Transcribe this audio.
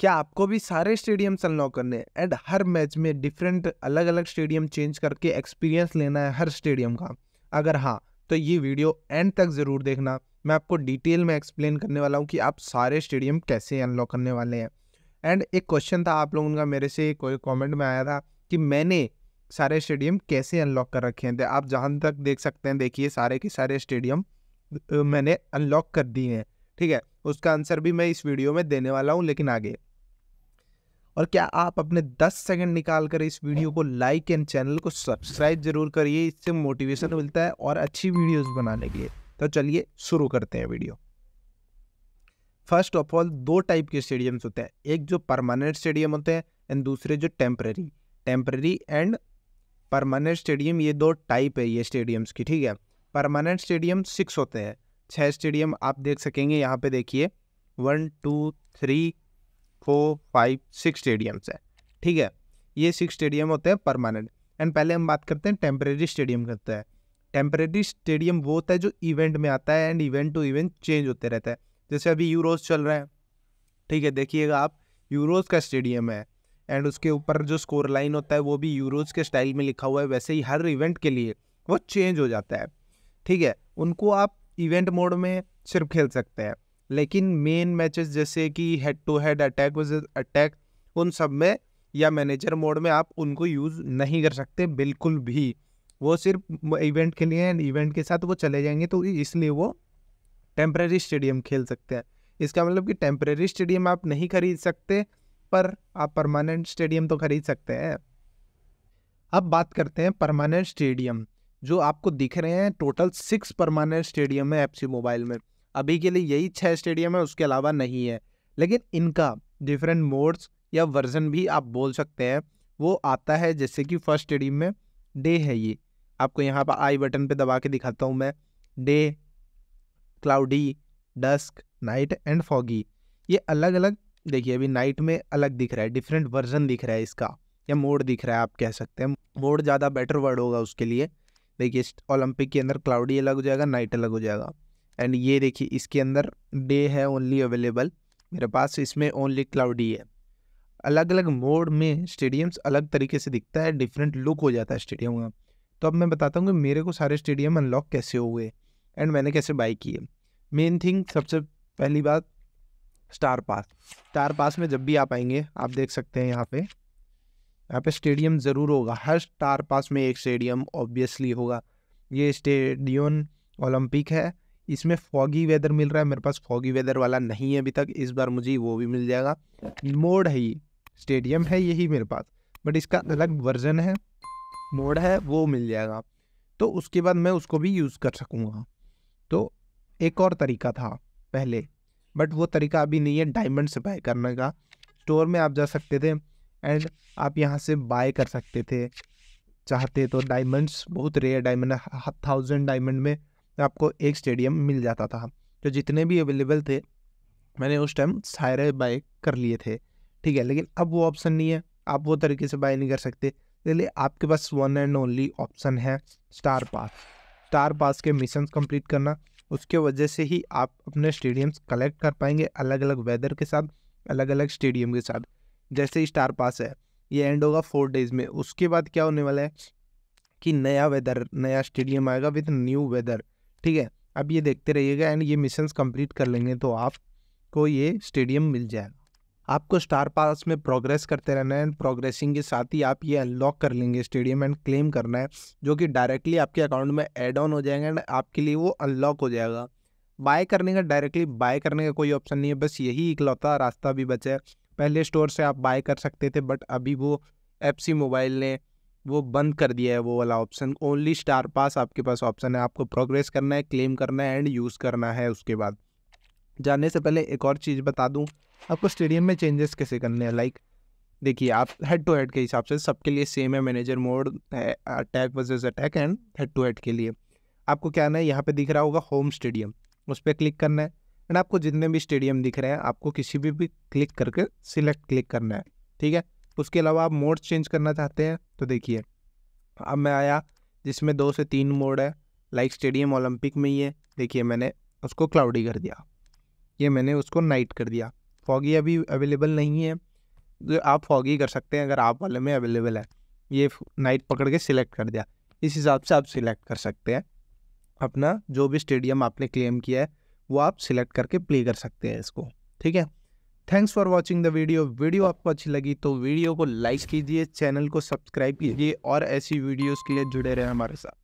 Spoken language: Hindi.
क्या आपको भी सारे स्टेडियम्स अनलॉक करने हैं एंड हर मैच में डिफरेंट अलग अलग स्टेडियम चेंज करके एक्सपीरियंस लेना है हर स्टेडियम का अगर हाँ तो ये वीडियो एंड तक ज़रूर देखना मैं आपको डिटेल में एक्सप्लेन करने वाला हूँ कि आप सारे स्टेडियम कैसे अनलॉक करने वाले हैं एंड एक क्वेश्चन था आप लोगों का मेरे से कोई कॉमेंट में आया था कि मैंने सारे स्टेडियम कैसे अनलॉक कर रखे हैं आप जहाँ तक देख सकते हैं देखिए सारे के सारे स्टेडियम मैंने अनलॉक कर दिए हैं ठीक है उसका आंसर भी मैं इस वीडियो में देने वाला हूँ लेकिन आगे और क्या आप अपने 10 सेकंड निकाल कर इस वीडियो को लाइक एंड चैनल को सब्सक्राइब जरूर करिए इससे मोटिवेशन मिलता है और अच्छी वीडियोस बनाने के लिए तो चलिए शुरू करते हैं वीडियो फर्स्ट ऑफ ऑल दो टाइप के स्टेडियम्स होते हैं एक जो परमानेंट स्टेडियम होते हैं एंड दूसरे जो temporary temporary and permanent stadium ये दो टाइप है ये स्टेडियम्स की ठीक है परमानेंट स्टेडियम सिक्स होते हैं छः स्टेडियम आप देख सकेंगे यहाँ पे देखिए one two three four five six stadiums है ठीक है ये सिक्स स्टेडियम होते हैं परमानेंट एंड पहले हम बात करते हैं टेम्परेरी स्टेडियम करते हैं टेम्परेरी स्टेडियम वो होता है जो इवेंट में आता है and event to event change होते रहते हैं जैसे अभी यूरोज चल रहे हैं ठीक है देखिएगा आप यूरोज का स्टेडियम है एंड उसके ऊपर जो स्कोर लाइन होता है वो भी यूरोज के स्टाइल में लिखा हुआ है वैसे ही हर इवेंट के लिए वो चेंज हो जाता है ठीक है उनको आप इवेंट मोड में सिर्फ खेल सकते हैं लेकिन मेन मैचेस जैसे कि head to head attack versus attack उन सब में या मैनेजर मोड में आप उनको यूज़ नहीं कर सकते बिल्कुल भी वो सिर्फ इवेंट के लिए एंड इवेंट के साथ वो चले जाएंगे तो इसलिए वो टेम्प्रेरी स्टेडियम खेल सकते हैं इसका मतलब कि टेम्प्रेरी स्टेडियम आप नहीं खरीद सकते पर आप परमानेंट स्टेडियम तो खरीद सकते हैं अब बात करते हैं परमानेंट स्टेडियम जो आपको दिख रहे हैं टोटल सिक्स परमानेंट स्टेडियम है एफ मोबाइल में अभी के लिए यही छः स्टेडियम है उसके अलावा नहीं है लेकिन इनका डिफरेंट मोड्स या वर्जन भी आप बोल सकते हैं वो आता है जैसे कि फर्स्ट स्टेडियम में डे है ये आपको यहाँ पर आई बटन पे दबा के दिखाता हूँ मैं day cloudy dusk night and foggy ये अलग अलग देखिए अभी नाइट में अलग दिख रहा है डिफरेंट वर्जन दिख रहा है इसका या मोड दिख रहा है आप कह सकते हैं मोड ज़्यादा बेटर वर्ड होगा उसके लिए देखिए ओलंपिक के अंदर क्लाउडी अलग हो जाएगा नाइट अलग हो जाएगा एंड ये देखिए इसके अंदर डे है ओनली अवेलेबल मेरे पास इसमें ओनली क्लाउडी है अलग अलग मोड में स्टेडियम्स अलग तरीके से दिखता है डिफरेंट लुक हो जाता है स्टेडियम का तो अब मैं बताता हूँ कि मेरे को सारे स्टेडियम अनलॉक कैसे हुए एंड मैंने कैसे बाई किए मेन थिंग सबसे पहली बात स्टार पास स्टार पास में जब भी आप आएंगे आप देख सकते हैं यहाँ पे यहाँ पे स्टेडियम ज़रूर होगा हर स्टार पास में एक स्टेडियम ऑब्वियसली होगा ये स्टेडियम ओलंपिक है इसमें फॉगी वेदर मिल रहा है मेरे पास फॉगी वेदर वाला नहीं है अभी तक इस बार मुझे वो भी मिल जाएगा मोड है ये स्टेडियम है यही मेरे पास बट इसका अलग वर्जन है मोड है वो मिल जाएगा तो उसके बाद मैं उसको भी यूज़ कर सकूँगा तो एक और तरीका था पहले बट वो तरीका अभी नहीं है डायमंड से बाय करने का स्टोर में आप जा सकते थे एंड आप यहाँ से बाय कर सकते थे चाहते तो डायमंड्स बहुत रेयर डायमंड थाउजेंड डायमंड में आपको एक स्टेडियम मिल जाता था तो जितने भी अवेलेबल थे मैंने उस टाइम सारे बाय कर लिए थे ठीक है लेकिन अब वो ऑप्शन नहीं है आप वो तरीके से बाय नहीं कर सकते इसलिए आपके पास वन एंड ओनली ऑप्शन है स्टार पास स्टार पास के मिशन कंप्लीट करना उसके वजह से ही आप अपने स्टेडियम्स कलेक्ट कर पाएंगे अलग अलग वेदर के साथ अलग अलग स्टेडियम के साथ जैसे ही स्टार पास है ये एंड होगा फोर डेज में उसके बाद क्या होने वाला है कि नया वेदर नया स्टेडियम आएगा विथ न्यू वेदर ठीक है अब ये देखते रहिएगा एंड ये मिशन कंप्लीट कर लेंगे तो आपको ये स्टेडियम मिल जाएगा आपको स्टार पास में प्रोग्रेस करते रहना है एंड प्रोग्रेसिंग के साथ ही आप ये अनलॉक कर लेंगे स्टेडियम एंड क्लेम करना है जो कि डायरेक्टली आपके अकाउंट में एड ऑन हो जाएंगे एंड आपके लिए वो अनलॉक हो जाएगा बाय करने का डायरेक्टली बाय करने का कोई ऑप्शन नहीं है बस यही इकलौता रास्ता भी बचा है पहले स्टोर से आप बाय कर सकते थे बट अभी वो एफ मोबाइल ने वो बंद कर दिया है वो वाला ऑप्शन ओनली स्टार पास आपके पास ऑप्शन है आपको प्रोग्रेस करना है क्लेम करना है एंड यूज़ करना है उसके बाद जानने से पहले एक और चीज़ बता दूँ आपको स्टेडियम में चेंजेस कैसे करने हैं लाइक देखिए आप हेड टू हेड के हिसाब से सबके लिए सेम है manager mode attack versus attack and head to head के लिए आपको क्या ना है यहाँ पे दिख रहा होगा होम स्टेडियम उस पर क्लिक करना है एंड आपको जितने भी स्टेडियम दिख रहे हैं आपको किसी भी, भी क्लिक करके सिलेक्ट क्लिक करना है ठीक है उसके अलावा आप मोड्स चेंज करना चाहते हैं तो देखिए अब मैं आया जिसमें दो से तीन मोड है लाइक स्टेडियम ओलंपिक में ही है देखिए मैंने उसको क्लाउडी कर दिया ये मैंने उसको नाइट कर दिया फॉगी अभी अवेलेबल नहीं है जो तो आप फॉगी कर सकते हैं अगर आप वाले में अवेलेबल है ये नाइट पकड़ के सिलेक्ट कर दिया इस हिसाब से आप सिलेक्ट कर सकते हैं अपना जो भी स्टेडियम आपने क्लेम किया है वो आप सिलेक्ट करके प्ले कर सकते हैं इसको ठीक है thanks for watching the video video आपको अच्छी लगी तो वीडियो को लाइक कीजिए चैनल को सब्सक्राइब कीजिए और ऐसी वीडियोज़ के लिए जुड़े रहे हमारे साथ